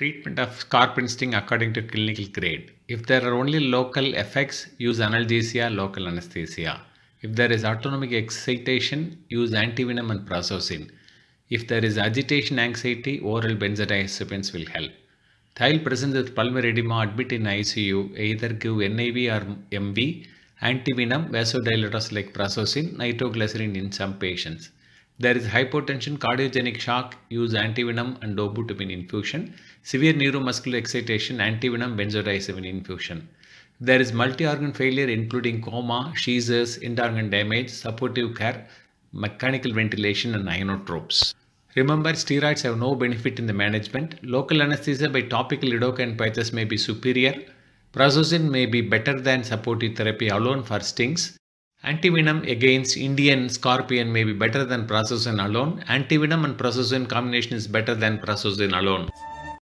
Treatment of scorpion sting according to clinical grade. If there are only local effects, use analgesia, local anesthesia. If there is autonomic excitation, use antivenom and prazosin. If there is agitation anxiety, oral benzodiazepines will help. Child present with pulmonary edema admit in ICU, either give NIV or MV, antivenom, vasodilators like prazosin, nitroglycerin in some patients. There is hypotension, cardiogenic shock, use antivenom and dobutamine infusion. Severe neuromuscular excitation, antivenom, benzodiazepine infusion. There is multi-organ failure including coma, seizures, end-organ damage, supportive care, mechanical ventilation and ionotropes. Remember, steroids have no benefit in the management. Local anesthesia by topical lidocaine patches may be superior. Prazosin may be better than supportive therapy alone for stings. Antivenom against Indian scorpion may be better than prazosin alone. Antivenom and prazosin combination is better than prazosin alone.